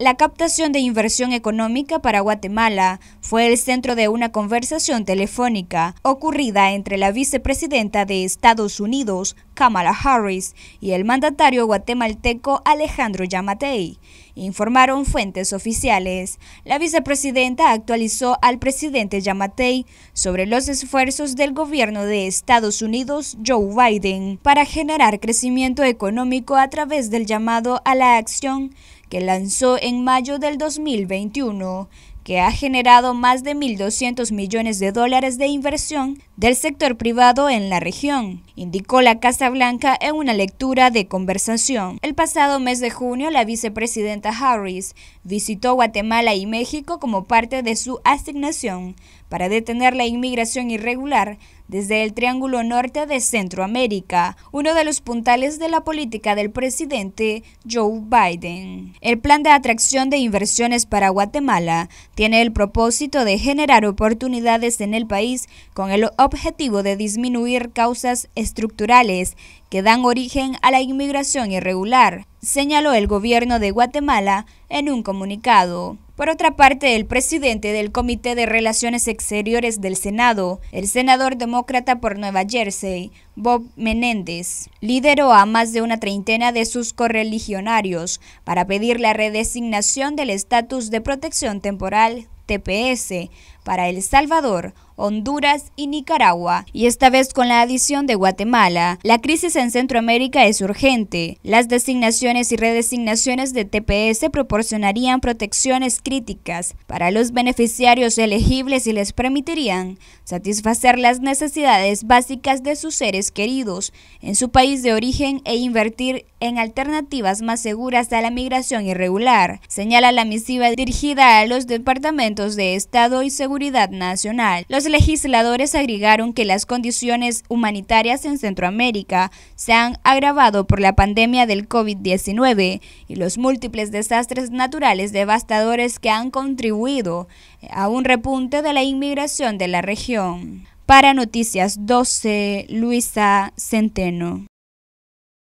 La captación de inversión económica para Guatemala fue el centro de una conversación telefónica ocurrida entre la vicepresidenta de Estados Unidos, Kamala Harris, y el mandatario guatemalteco Alejandro Yamatei, informaron fuentes oficiales. La vicepresidenta actualizó al presidente Yamatei sobre los esfuerzos del gobierno de Estados Unidos, Joe Biden, para generar crecimiento económico a través del llamado a la acción que lanzó en mayo del 2021 que ha generado más de 1.200 millones de dólares de inversión del sector privado en la región, indicó la Casa Blanca en una lectura de conversación. El pasado mes de junio, la vicepresidenta Harris visitó Guatemala y México como parte de su asignación para detener la inmigración irregular desde el Triángulo Norte de Centroamérica, uno de los puntales de la política del presidente Joe Biden. El plan de atracción de inversiones para Guatemala tiene el propósito de generar oportunidades en el país con el objetivo de disminuir causas estructurales que dan origen a la inmigración irregular, señaló el gobierno de Guatemala en un comunicado. Por otra parte, el presidente del Comité de Relaciones Exteriores del Senado, el senador demócrata por Nueva Jersey, Bob Menéndez, lideró a más de una treintena de sus correligionarios para pedir la redesignación del estatus de protección temporal TPS para El Salvador, Honduras y Nicaragua, y esta vez con la adición de Guatemala. La crisis en Centroamérica es urgente. Las designaciones y redesignaciones de TPS proporcionarían protecciones críticas para los beneficiarios elegibles y les permitirían satisfacer las necesidades básicas de sus seres queridos en su país de origen e invertir en alternativas más seguras a la migración irregular, señala la misiva dirigida a los departamentos de Estado y Seguridad Nacional. Los legisladores agregaron que las condiciones humanitarias en Centroamérica se han agravado por la pandemia del COVID-19 y los múltiples desastres naturales devastadores que han contribuido a un repunte de la inmigración de la región. Para Noticias 12, Luisa Centeno.